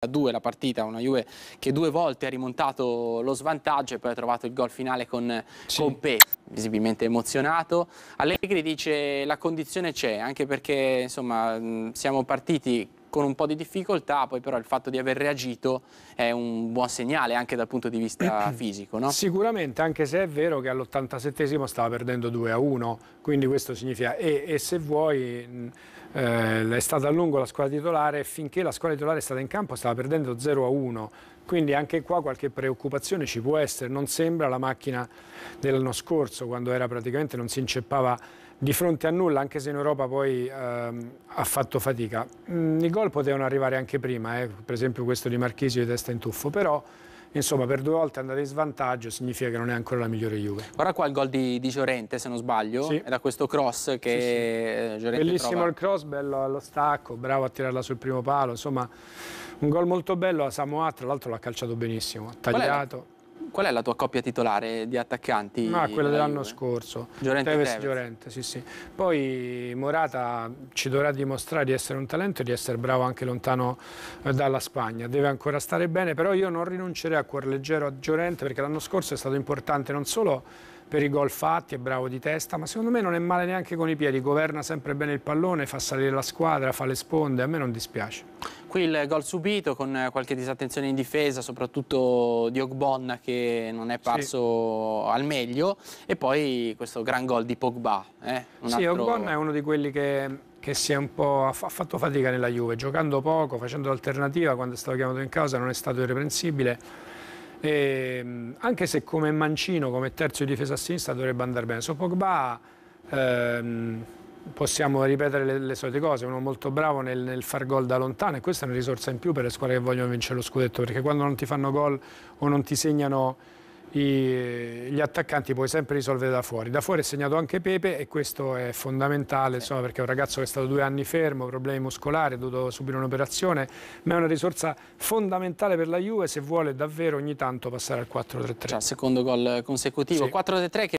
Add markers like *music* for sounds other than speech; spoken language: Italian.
A due la partita, una Juve che due volte ha rimontato lo svantaggio e poi ha trovato il gol finale con, sì. con Pe, visibilmente emozionato. Allegri dice la condizione c'è, anche perché insomma, siamo partiti con un po' di difficoltà, poi però il fatto di aver reagito è un buon segnale anche dal punto di vista *clears throat* fisico. No? Sicuramente, anche se è vero che all'87 stava perdendo 2 a 1, quindi questo significa e, e se vuoi eh, è stata a lungo la squadra titolare, finché la squadra titolare è stata in campo stava perdendo 0 a 1, quindi anche qua qualche preoccupazione ci può essere, non sembra la macchina dell'anno scorso quando era praticamente non si inceppava di fronte a nulla, anche se in Europa poi ehm, ha fatto fatica. Mm, I gol potevano arrivare anche prima, eh, per esempio questo di Marchisio di testa in tuffo, però insomma per due volte andare in svantaggio significa che non è ancora la migliore Juve. Guarda qua il gol di, di Giorente, se non sbaglio, sì. è da questo cross che sì, sì. Eh, Bellissimo trova. il cross, bello allo stacco, bravo a tirarla sul primo palo, insomma un gol molto bello a Samoa, tra l'altro l'ha calciato benissimo, ha tagliato. Qual è la tua coppia titolare di attaccanti? No, quella dell'anno scorso. Giorente Tevez, Tevez. Giorente, sì, sì. Poi Morata ci dovrà dimostrare di essere un talento e di essere bravo anche lontano eh, dalla Spagna. Deve ancora stare bene, però io non rinuncerei a cuor leggero a Giorente perché l'anno scorso è stato importante non solo per i gol fatti, è bravo di testa, ma secondo me non è male neanche con i piedi, governa sempre bene il pallone, fa salire la squadra, fa le sponde, a me non dispiace. Qui il gol subito con qualche disattenzione in difesa, soprattutto di Ogbonna che non è parso sì. al meglio e poi questo gran gol di Pogba. Eh? Un sì, altro... Ogbonna è uno di quelli che che si è un po' ha fatto fatica nella Juve, giocando poco, facendo l'alternativa, quando è stato chiamato in causa non è stato irreprensibile e, ehm, anche se come Mancino, come terzo di difesa a sinistra dovrebbe andare bene. Su Pogba ehm, possiamo ripetere le, le, solite cose, uno molto bravo nel, nel far gol da lontano e questa è una risorsa in più per le squadre che vogliono vincere lo scudetto, perché quando non ti fanno gol o non ti segnano i, gli attaccanti puoi sempre risolvere da fuori. Da fuori è segnato anche Pepe e questo è fondamentale insomma, perché è un ragazzo che è stato due anni fermo, problemi muscolari, ha dovuto subire un'operazione, ma è una risorsa fondamentale per la Juve se vuole davvero ogni tanto passare al 4-3-3. Cioè, secondo gol consecutivo, sì. 4-3-3 che